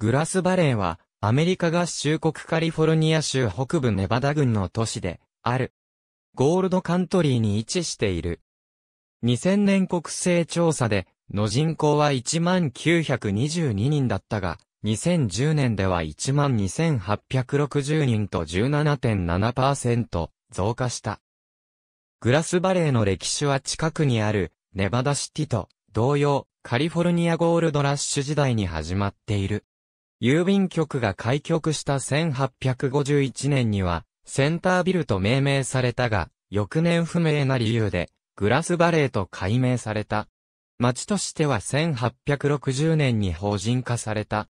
グラスバレーは、アメリカ合衆国カリフォルニア州北部ネバダ郡の都市で、ある。ゴールドカントリーに位置している。2000年国勢調査で、の人口は1 9 2 2人だったが、2010年では12,860人と17.7%増加した。グラスバレーの歴史は近くにあるネバダシティと同様カリフォルニアゴールドラッシュ時代に始まっている。郵便局が開局した1851年には、センタービルと命名されたが、翌年不明な理由で、グラスバレーと改名された。町としては1860年に法人化された。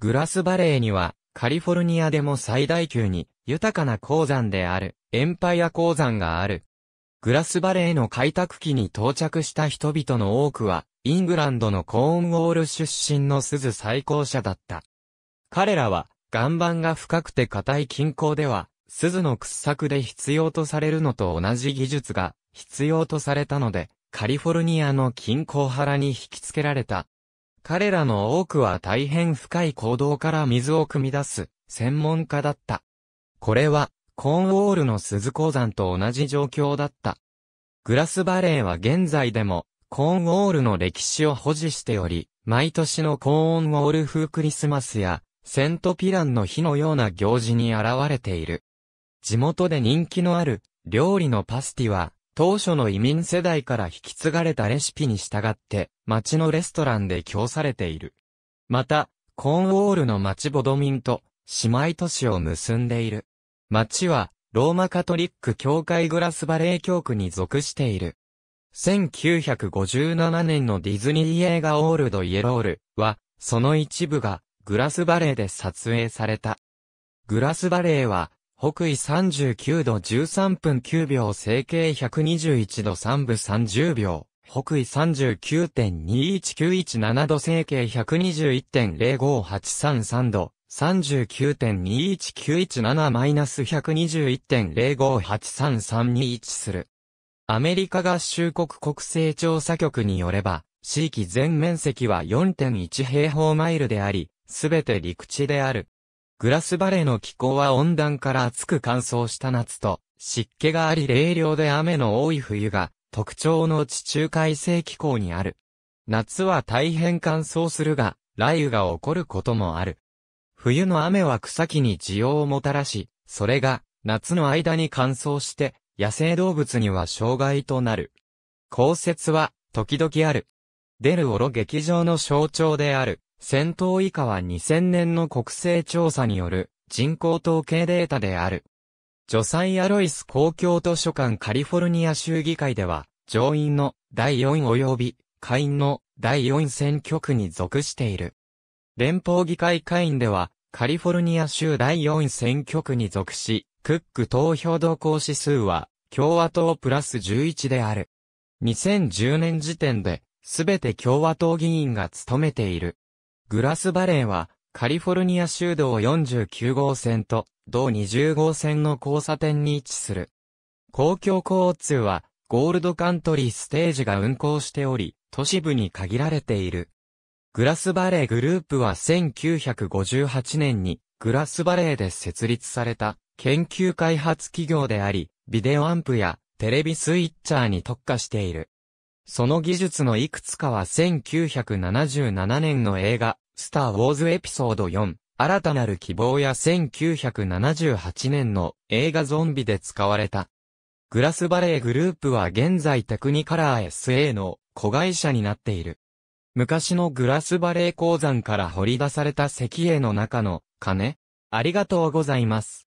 グラスバレーには、カリフォルニアでも最大級に、豊かな鉱山である、エンパイア鉱山がある。グラスバレーの開拓期に到着した人々の多くは、イングランドのコーンウォール出身の鈴最高者だった。彼らは、岩盤が深くて硬い近郊では、鈴の掘削で必要とされるのと同じ技術が必要とされたので、カリフォルニアの近郊原に引き付けられた。彼らの多くは大変深い行動から水を汲み出す専門家だった。これはコーンウォールの鈴鉱山と同じ状況だった。グラスバレーは現在でもコーンウォールの歴史を保持しており、毎年のコーンウォール風クリスマスやセントピランの日のような行事に現れている。地元で人気のある料理のパスティは、当初の移民世代から引き継がれたレシピに従って街のレストランで供されている。また、コーンウォールの街ボドミンと姉妹都市を結んでいる。街はローマカトリック教会グラスバレー教区に属している。1957年のディズニー映画オールドイエロールは、その一部がグラスバレーで撮影された。グラスバレーは、北緯39度13分9秒整形121度3分30秒。北緯39.21917度整形121.05833度、39.21917マイナス1 2 1 0 5 8 3 3 2置する。アメリカ合衆国国勢調査局によれば、地域全面積は4.1平方マイルであり、すべて陸地である。グラスバレーの気候は温暖から暑く乾燥した夏と、湿気があり冷涼で雨の多い冬が、特徴の地中海性気候にある。夏は大変乾燥するが、雷雨が起こることもある。冬の雨は草木に需要をもたらし、それが夏の間に乾燥して野生動物には障害となる。降雪は時々ある。出るおろ劇場の象徴である。戦闘以下は2000年の国勢調査による人口統計データである。ジョサイアロイス公共図書館カリフォルニア州議会では、上院の第4及び下院の第4選挙区に属している。連邦議会下院では、カリフォルニア州第4選挙区に属し、クック投票動向指数は、共和党プラス11である。2010年時点で、すべて共和党議員が務めている。グラスバレーは、カリフォルニア州道49号線と、道20号線の交差点に位置する。公共交通は、ゴールドカントリーステージが運行しており、都市部に限られている。グラスバレーグループは1958年に、グラスバレーで設立された、研究開発企業であり、ビデオアンプや、テレビスイッチャーに特化している。その技術のいくつかは1977年の映画、スター・ウォーズエピソード4、新たなる希望や1978年の映画ゾンビで使われた。グラスバレーグループは現在テクニカラー SA の子会社になっている。昔のグラスバレー鉱山から掘り出された石英の中の金、ありがとうございます。